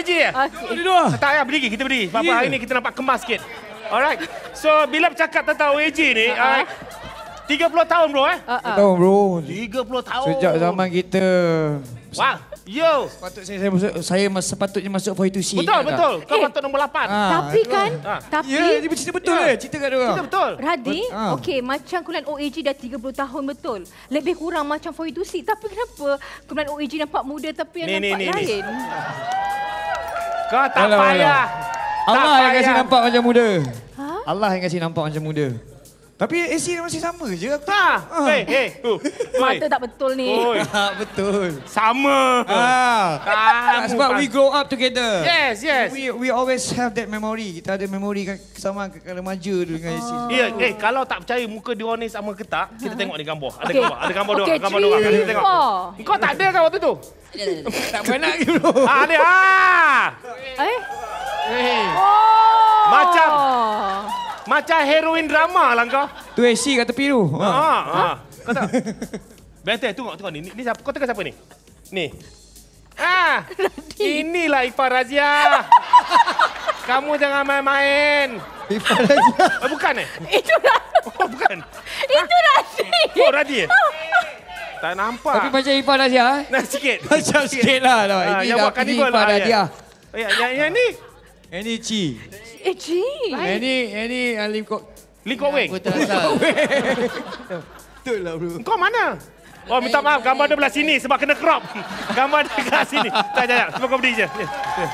AJ. Okay. Duduk, duduk, duduk. Tak payah berdiri, kita berdiri. Sebab yeah. hari ni kita nampak kemas sikit. Alright. So, bila bercakap tentang AJ ni, uh -huh. 30 tahun bro eh? Uh -huh. tahun bro. 30 tahun. Sejak zaman kita. Wah. Yo. Sepatut saya, saya, saya, saya sepatutnya masuk 42C. Betul, betul. Kau eh. patut nombor 8. Ha. Ah. Tapi kan, ha. tapi... Ya, dia cerita betul ya. eh. Cerita kat mereka. Cerita betul. Radhi, Bet ah. okay, macam kumpulan OAG dah 30 tahun betul. Lebih kurang macam 42C. Tapi kenapa kumpulan OAG nampak muda tapi yang ni, nampak ni, ni, lain? Ni. Kau tak alam, payah. Allah tak yang payah. kasi nampak macam muda. Ha? Allah yang kasi nampak macam muda. Tapi AC masih sama je. Ha. Ha. Hey, hey. Uh. Mata tak betul ni. Ha, betul. Sama. Ah, Ah. Sebab we grow up together. Yes, yes. We we always have that memory. Kita ada memory kan, sama remaja dengan AC. Oh. Ya, eh kalau tak percaya muka dia ni sama ke tak, kita ha. tengok ni gambar. Ada okay. gambar. Ada gambar dia. Okay, gambar dia. Kita Kau tak ada kan waktu tu? tak pernah. ah, ni ah. Oh. Macam macam heroin drama lah kau. Tu AC kata Piru. Ha. Ha. ha. ha. Kata. Bete tengok tengok ni. Ni, siapa? Kau tengok siapa ni? Ni. ah Radhi. Inilah Ifa Razia. Kamu jangan main-main. Ifa Razia. Eh, bukan eh? Itu Oh, bukan. Itu Radhi. Oh, Radhi. Tak nampak. Tapi macam Ifa Razia. Eh? Nah, sikit. Macam sikit, lah. Ah, Ini ha, dah pilih Ifa lah, Razia. Ya. Oh, ya, yang ni. Annie Chi. Eh, Chi. Annie, Annie Lim Kok. Lim Kok Weng? Lim Kok Weng. Betul lah, bro. Kau mana? Oh, minta eh, maaf. Gambar dia belah eh. sini sebab kena crop. Gambar dia belah sini. Tak, tak, tak. Semua kau berdiri je. Eh,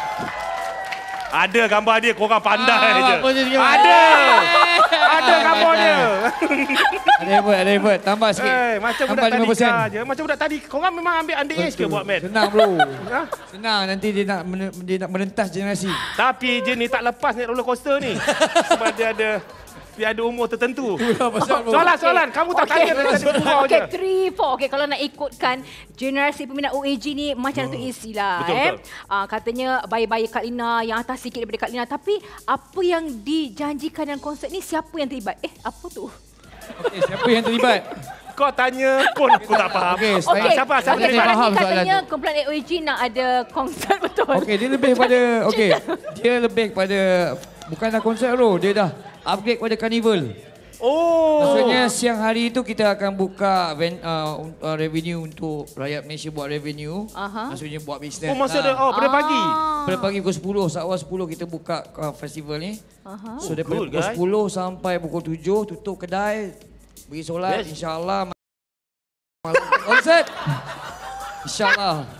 Ada gambar dia, korang pandai ah, je. Ada! Ah ada ah, kapal dia. Ada buat, ada buat. Tambah sikit. Eh, macam Tambah budak tadi je. Macam budak tadi. Korang memang ambil underage ke buat mat? Senang bro. Ya? Senang nanti dia nak dia nak merentas generasi. Tapi je ni tak lepas naik roller coaster ni. Sebab dia ada tiada umur tertentu. soalan, soalan. Kamu tak okay. tanya. Okey, three, four. Okay, kalau nak ikutkan generasi peminat OAG ni, macam oh. tu hmm. isi lah. Betul, eh. betul. Uh, katanya bayi-bayi Kak Lina, yang atas sikit daripada Kak Lina. Tapi apa yang dijanjikan dalam konsert ni, siapa yang terlibat? Eh, apa tu? Okey, siapa yang terlibat? Kau tanya pun aku tak faham. Okey, okay. siapa? Siapa okay, yang faham katanya, tu? Katanya kumpulan OAG nak ada konsert betul. Okay, dia lebih pada... Okay, dia lebih pada... bukan Bukanlah konsert tu, dia dah upgrade pada carnival. Oh. Maksudnya siang hari itu kita akan buka ven, uh, uh, revenue untuk rakyat Malaysia buat revenue. Uh-huh. Maksudnya buat bisnes. Oh masa ada, oh pada pagi? Pada pagi pukul 10, seawal 10 kita buka uh, festival ni. Uh-huh. So oh, daripada good, pukul guys. 10 sampai pukul 7 tutup kedai, beri solat, yes. insyaAllah. Ma- All InsyaAllah.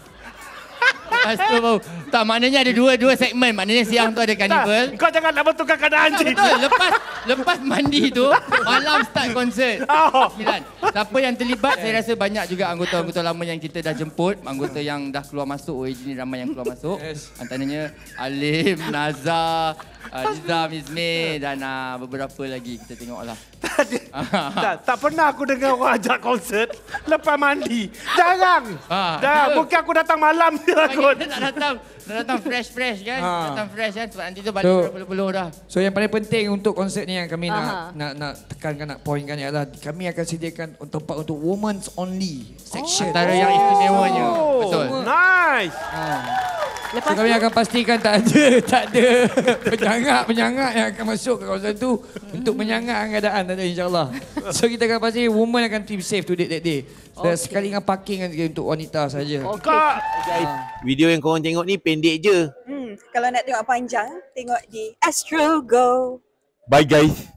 Astro Bau. Tak, maknanya ada dua dua segmen. Maknanya siang tu ada karnival. Kau jangan nak bertukar keadaan je. Betul. Lepas, lepas mandi tu, malam start konsert. Oh. Milan. Siapa yang terlibat, saya rasa banyak juga anggota-anggota lama yang kita dah jemput. Anggota yang dah keluar masuk, ini ramai yang keluar masuk. Yes. Antaranya Alim, Nazar, uh, Nizam, Ismail dan uh, beberapa lagi kita tengoklah. Tadi, ah. tak, tak pernah aku dengar orang ajak konsert lepas mandi. Jarang. Ha, dah, betul. Ya. mungkin aku datang malam je lah kot. Nak datang, nak datang fresh-fresh kan. Ha. Datang fresh kan sebab nanti tu balik so, peluh-peluh dah. So yang paling penting untuk konsert ni yang kami nak, nak nak tekankan, nak poinkan ialah kami akan sediakan tempat untuk women's only section. Oh. Antara yang istimewanya. Oh. Betul. Nice. Ha. Lepas so, kami akan pastikan tak ada, tak ada penyangak-penyangak yang akan masuk ke kawasan tu untuk menyangak keadaan tak ada insyaAllah. So kita akan pasti woman akan team safe today that day. So, okay. Sekali dengan parking untuk wanita saja. Okay. Ah. Video yang korang tengok ni pendek je. Hmm, kalau nak tengok panjang, tengok di Astro Go. Bye guys.